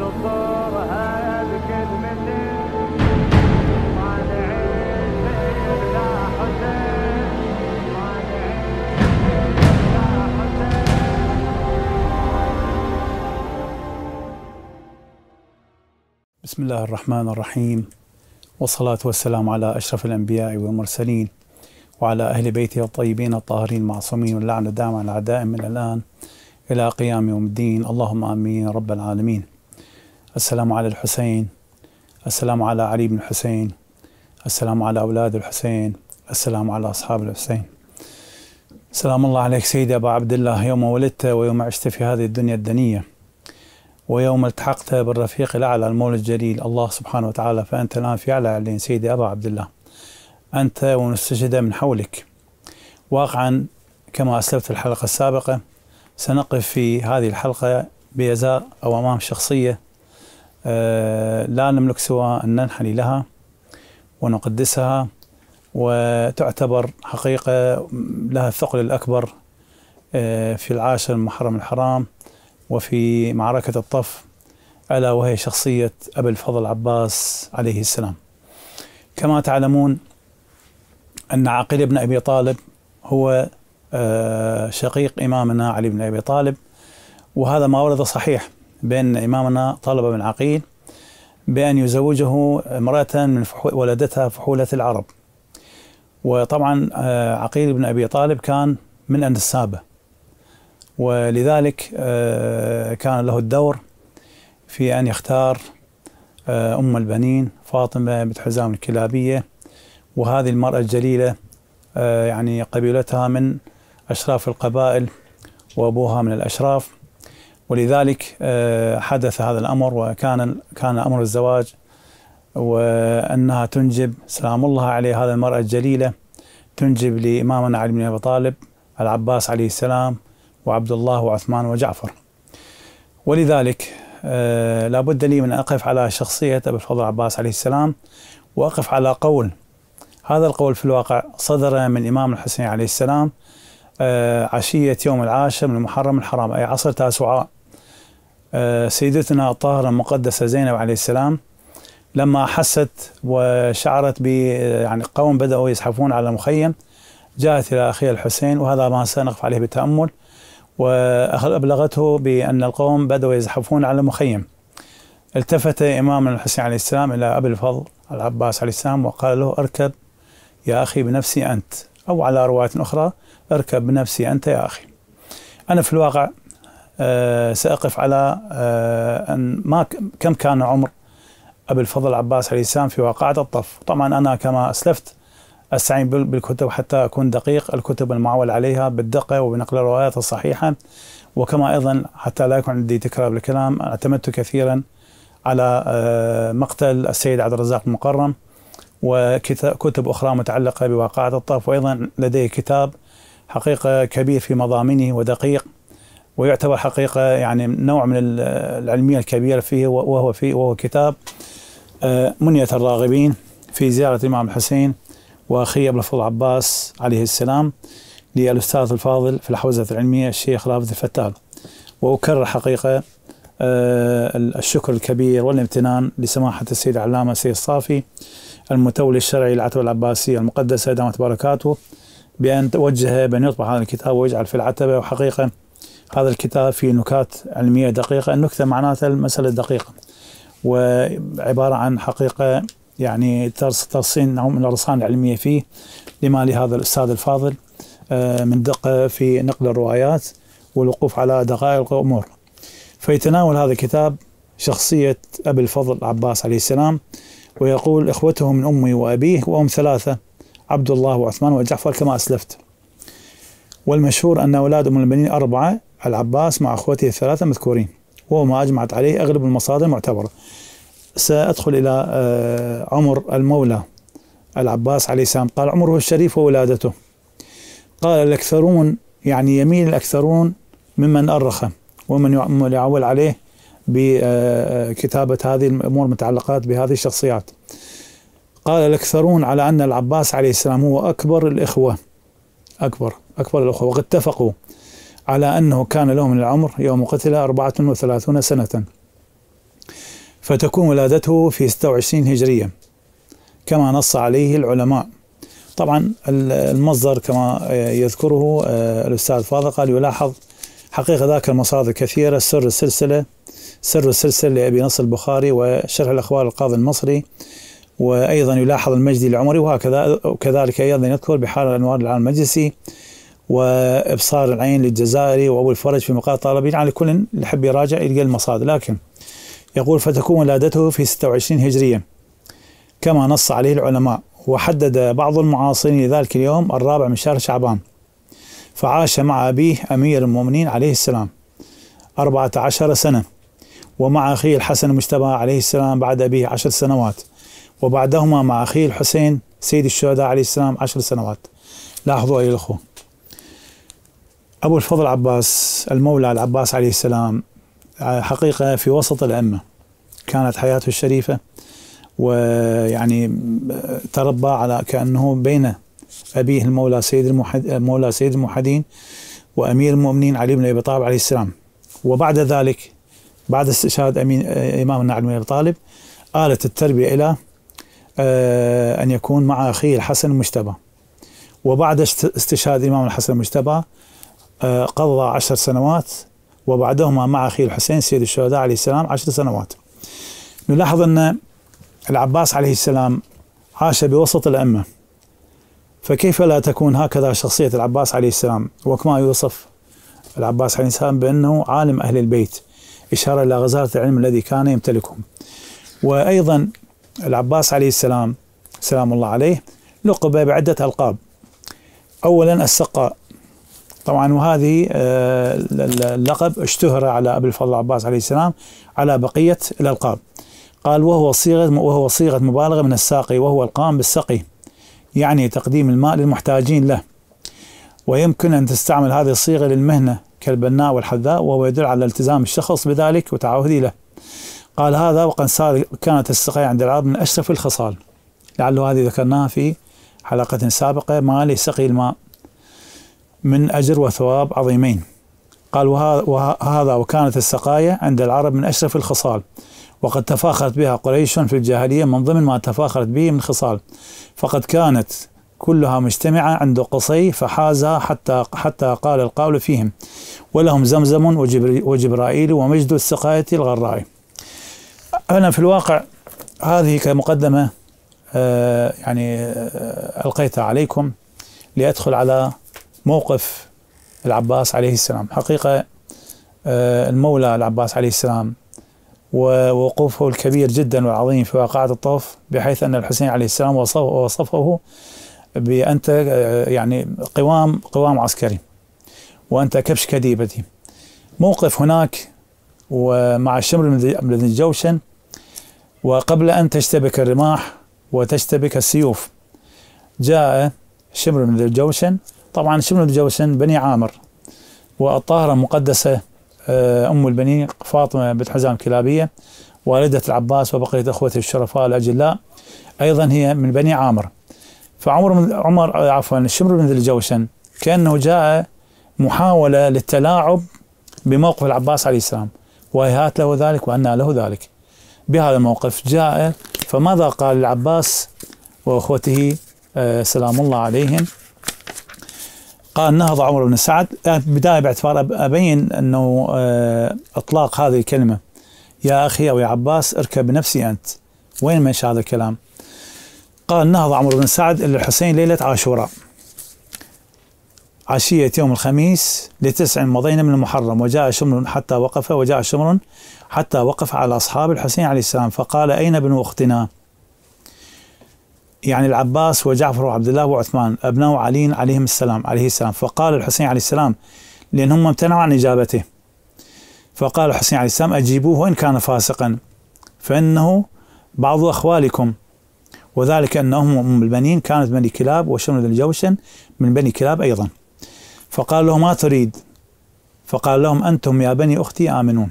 بسم الله الرحمن الرحيم والصلاة والسلام على أشرف الأنبياء والمرسلين وعلى أهل بيته الطيبين الطاهرين المعصومين واللعنة دائما على الأعداء من الآن إلى قيام يوم الدين اللهم آمين رب العالمين السلام على الحسين السلام على علي بن الحسين السلام على أولاد الحسين السلام على أصحاب الحسين سلام الله عليك سيدي أبا عبد الله يوم ولدت ويوم عشت في هذه الدنيا الدنية ويوم التحقت بالرفيق الأعلى المولى الجليل الله سبحانه وتعالى فأنت الآن في أعلى علين سيدي أبا عبد الله أنت ونستجد من حولك واقعا كما أسلفت الحلقة السابقة سنقف في هذه الحلقة بإزاء أو أمام شخصية آه، لا نملك سوى أن ننحني لها ونقدسها وتعتبر حقيقة لها الثقل الأكبر آه، في العاشر المحرم الحرام وفي معركة الطف ألا وهي شخصية أبي الفضل عباس عليه السلام كما تعلمون أن عقيل بن أبي طالب هو آه، شقيق إمامنا علي بن أبي طالب وهذا ما ورد صحيح بأن إمامنا طلب من عقيل بأن يزوجه امرأة من ولدتها فحولة العرب وطبعا آه، عقيل بن أبي طالب كان من أنسابه ولذلك آه، كان له الدور في أن يختار آه، أم البنين فاطمة بنت حزام الكلابية وهذه المرأة الجليلة يعني قبيلتها من أشراف القبائل وأبوها من الأشراف ولذلك آه، حدث هذا الامر وكان كان امر الزواج وانها تنجب سلام الله عليه هذه المراه الجليله تنجب لامامنا علي بن ابي طالب العباس عليه السلام وعبد الله وعثمان وجعفر ولذلك آه، لا بد لي من أن أقف على شخصية أبي الفضل العباس عليه السلام وأقف على قول هذا القول في الواقع صدر من إمام الحسين عليه السلام آه، عشية يوم العاشر من المحرم الحرام أي عصر تاسوعاء آه، سيدتنا الطاهرة المقدسة زينب عليه السلام لما أحست وشعرت ب آه، يعني قوم بدأوا يزحفون على المخيم جاءت إلى أخيها الحسين وهذا ما سنقف عليه بالتأمل وأبلغته بأن القوم بدأوا يزحفون على المخيم التفت إمام الحسين عليه السلام إلى أبي الفضل العباس عليه السلام وقال له اركب يا أخي بنفسي أنت أو على رواية أخرى اركب بنفسي أنت يا أخي أنا في الواقع آه، سأقف على آه، أن ما كم كان عمر أبي الفضل عباس عليه السلام في واقعة الطف طبعا أنا كما أسلفت أستعين بالكتب حتى أكون دقيق الكتب المعول عليها بالدقة وبنقل الروايات الصحيحة وكما أيضا حتى لا يكون عندي تكرار بالكلام اعتمدت كثيرا على آه، مقتل السيد عبد الرزاق المقرم وكتب أخرى متعلقة بواقعة الطف وأيضا لدي كتاب حقيقة كبير في مضامنه ودقيق ويعتبر حقيقة يعني نوع من العلمية الكبيرة فيه وهو في وهو كتاب آه، منية الراغبين في زيارة الإمام الحسين وأخيه أبو الفضل عباس عليه السلام للأستاذ الفاضل في الحوزة العلمية الشيخ رافض الفتال وأكرر حقيقة آه، الشكر الكبير والامتنان لسماحة السيد العلامة السيد الصافي المتولي الشرعي للعتبة العباسية المقدسة دامت بركاته بأن توجه بأن يطبع هذا الكتاب ويجعل في العتبة وحقيقة هذا الكتاب فيه نكات علمية دقيقة النكتة معناتها المسألة دقيقة وعبارة عن حقيقة يعني ترصين نوع من الأرصان العلمية فيه لما لهذا الأستاذ الفاضل آه، من دقة في نقل الروايات والوقوف على دقائق الأمور فيتناول هذا الكتاب شخصية أبي الفضل العباس عليه السلام ويقول إخوته من أمي وأبيه وام ثلاثة عبد الله وعثمان وجعفر كما أسلفت والمشهور أن أولاد أم البنين أربعة العباس مع أخوته الثلاثة مذكورين وهو ما أجمعت عليه أغلب المصادر المعتبرة سأدخل إلى آه، عمر المولى العباس عليه السلام قال عمره الشريف وولادته قال الأكثرون يعني يميل الأكثرون ممن أرخ ومن يعول عليه بكتابة آه، آه، هذه الأمور المتعلقات بهذه الشخصيات قال الأكثرون على أن العباس عليه السلام هو أكبر الإخوة أكبر أكبر الأخوة وقد اتفقوا على أنه كان له من العمر يوم قتل 34 سنة فتكون ولادته في 26 هجرية كما نص عليه العلماء طبعا المصدر كما يذكره آه، الأستاذ فاضل قال يلاحظ حقيقة ذاك المصادر كثيرة سر السلسلة سر السلسلة لأبي نصر البخاري وشرح الأخبار القاضي المصري وأيضا يلاحظ المجدي العمري وهكذا وكذلك أيضا يذكر بحال الأنوار العام المجلسي وابصار العين للجزائري وابو الفرج في مقال طالبين على كل اللي يحب يراجع يلقى المصادر لكن يقول فتكون ولادته في 26 هجريه كما نص عليه العلماء وحدد بعض المعاصرين لذلك اليوم الرابع من شهر شعبان فعاش مع أبيه أمير المؤمنين عليه السلام 14 سنة ومع أخيه الحسن المجتبى عليه السلام بعد أبيه عشر سنوات وبعدهما مع أخيه الحسين سيد الشهداء عليه السلام عشر سنوات لاحظوا أيها الأخوة أبو الفضل عباس المولى العباس عليه السلام حقيقة في وسط الأمة كانت حياته الشريفة ويعني تربى على كأنه بين أبيه المولى سيد الموحد المولى سيد الموحدين وأمير المؤمنين علي بن أبي طالب عليه السلام وبعد ذلك بعد استشهاد أمين إمامنا علي بن أبي طالب آلت التربية إلى آه، أن يكون مع أخيه الحسن المجتبى وبعد استشهاد الإمام الحسن المجتبى قضى عشر سنوات وبعدهما مع أخيه الحسين سيد الشهداء عليه السلام عشر سنوات نلاحظ أن العباس عليه السلام عاش بوسط الأمة فكيف لا تكون هكذا شخصية العباس عليه السلام وكما يوصف العباس عليه السلام بأنه عالم أهل البيت إشارة إلى غزارة العلم الذي كان يمتلكه وأيضا العباس عليه السلام سلام الله عليه لقب بعدة ألقاب أولا السقاء طبعا وهذه آه، اللقب اشتهر على ابي الفضل العباس عليه السلام على بقيه الالقاب قال وهو صيغه وهو صيغه مبالغه من الساقي وهو القام بالسقي يعني تقديم الماء للمحتاجين له ويمكن ان تستعمل هذه الصيغه للمهنه كالبناء والحذاء وهو يدل على التزام الشخص بذلك وتعهدي له قال هذا وقد صار كانت السقي عند العرب من اشرف الخصال لعله هذه ذكرناها في حلقه سابقه ما لسقي الماء من أجر وثواب عظيمين قال وهذا وكانت السقاية عند العرب من أشرف الخصال وقد تفاخرت بها قريش في الجاهلية من ضمن ما تفاخرت به من خصال فقد كانت كلها مجتمعة عند قصي فحازها حتى حتى قال القول فيهم ولهم زمزم وجبرائيل ومجد السقاية الغراء أنا في الواقع هذه كمقدمة آه، يعني آه، ألقيتها عليكم لأدخل على موقف العباس عليه السلام حقيقة آه، المولى العباس عليه السلام ووقوفه الكبير جدا والعظيم في واقعة الطوف بحيث أن الحسين عليه السلام وصفه, بأنت آه، يعني قوام قوام عسكري وأنت كبش كديبتي موقف هناك ومع الشمر بن الجوشن وقبل أن تشتبك الرماح وتشتبك السيوف جاء شمر بن الجوشن طبعا شمل الجوشن بني عامر والطاهرة مقدسة آه، أم البنين فاطمة بنت حزام كلابية والدة العباس وبقية أخوته الشرفاء الأجلاء أيضا هي من بني عامر فعمر من عمر آه، عفوا شمر بن الجوشن كأنه جاء محاولة للتلاعب بموقف العباس عليه السلام وهيهات له ذلك وأنى له ذلك بهذا الموقف جاء فماذا قال العباس وأخوته آه، سلام الله عليهم قال نهض عمر بن سعد بداية باعتبار أبين أنه آه، إطلاق هذه الكلمة يا أخي أو يا عباس اركب بنفسي أنت وين مش هذا الكلام قال نهض عمر بن سعد إلى الحسين ليلة عاشوراء عشية يوم الخميس لتسع مضينا من المحرم وجاء شمر حتى وقف وجاء شمر حتى وقف على أصحاب الحسين عليه السلام فقال أين ابن أختنا؟ يعني العباس وجعفر وعبد الله وعثمان أبناء علي عليهم السلام عليه السلام فقال الحسين عليه السلام لأن هم امتنعوا عن إجابته فقال الحسين عليه السلام أجيبوه وإن كان فاسقا فإنه بعض أخوالكم وذلك أن أم البنين كانت بني كلاب وشمل الجوشن من بني كلاب أيضا فقال له ما تريد فقال لهم أنتم يا بني أختي آمنون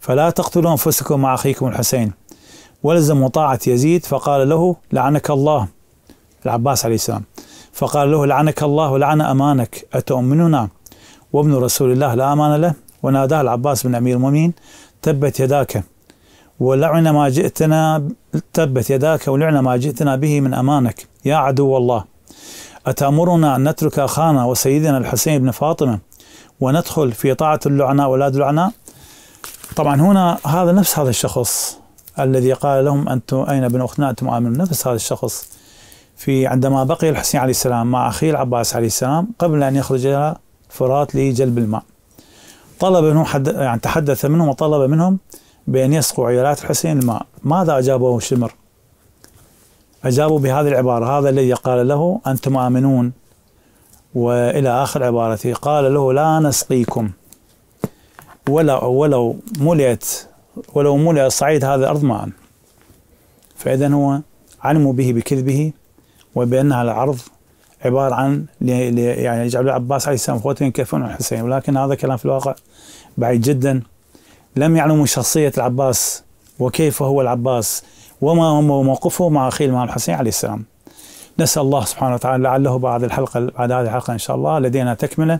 فلا تقتلوا أنفسكم مع أخيكم الحسين ولزموا طاعة يزيد فقال له لعنك الله العباس عليه السلام فقال له لعنك الله ولعن أمانك أتؤمننا وابن رسول الله لا أمان له وناداه العباس بن أمير المؤمنين تبت يداك ولعن ما جئتنا تبت يداك ولعن ما جئتنا به من أمانك يا عدو الله أتأمرنا أن نترك أخانا وسيدنا الحسين بن فاطمة وندخل في طاعة اللعناء أولاد اللعناء طبعا هنا هذا نفس هذا الشخص الذي قال لهم أنتم أين ابن أختنا أنتم امنوا نفس هذا الشخص في عندما بقي الحسين عليه السلام مع أخيه العباس عليه السلام قبل أن يخرج إلى فرات لجلب الماء طلب منهم حد يعني تحدث منهم وطلب منهم بأن يسقوا عيالات الحسين الماء ماذا أجابه شمر أجابوا بهذه العبارة هذا الذي قال له أنتم آمنون وإلى آخر عبارته قال له لا نسقيكم ولو ولو ملئت ولو ملأ صعيد هذا الأرض معا فإذا هو علموا به بكذبه وبأن على العرض عبارة عن يعني يجعل العباس عليه السلام اخوته ينكفون عن الحسين ولكن هذا كلام في الواقع بعيد جدا لم يعلموا شخصية العباس وكيف هو العباس وما هو موقفه مع أخيه الإمام الحسين عليه السلام نسأل الله سبحانه وتعالى لعله بعد الحلقة بعد هذه الحلقة إن شاء الله لدينا تكملة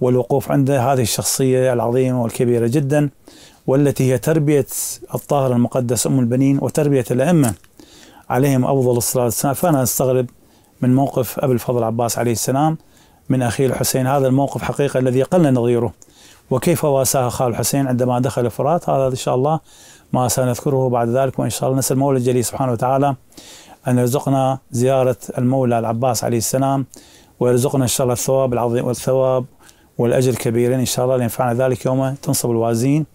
والوقوف عند هذه الشخصية العظيمة والكبيرة جدا والتي هي تربية الطاهر المقدس أم البنين وتربية الأئمة عليهم أفضل الصلاة والسلام فأنا أستغرب من موقف أبي الفضل عباس عليه السلام من أخيه الحسين هذا الموقف حقيقة الذي قلنا نظيره وكيف واساها خال الحسين عندما دخل الفرات هذا إن شاء الله ما سنذكره بعد ذلك وإن شاء الله نسأل المولى الجليل سبحانه وتعالى أن يرزقنا زيارة المولى العباس عليه السلام ويرزقنا إن شاء الله الثواب العظيم والثواب والأجر الكبير إن شاء الله لينفعنا ذلك يوم تنصب الوازين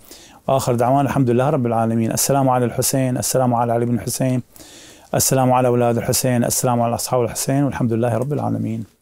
واخر دعوانا الحمد لله رب العالمين السلام على الحسين السلام على علي بن الحسين السلام على اولاد الحسين السلام على اصحاب الحسين والحمد لله رب العالمين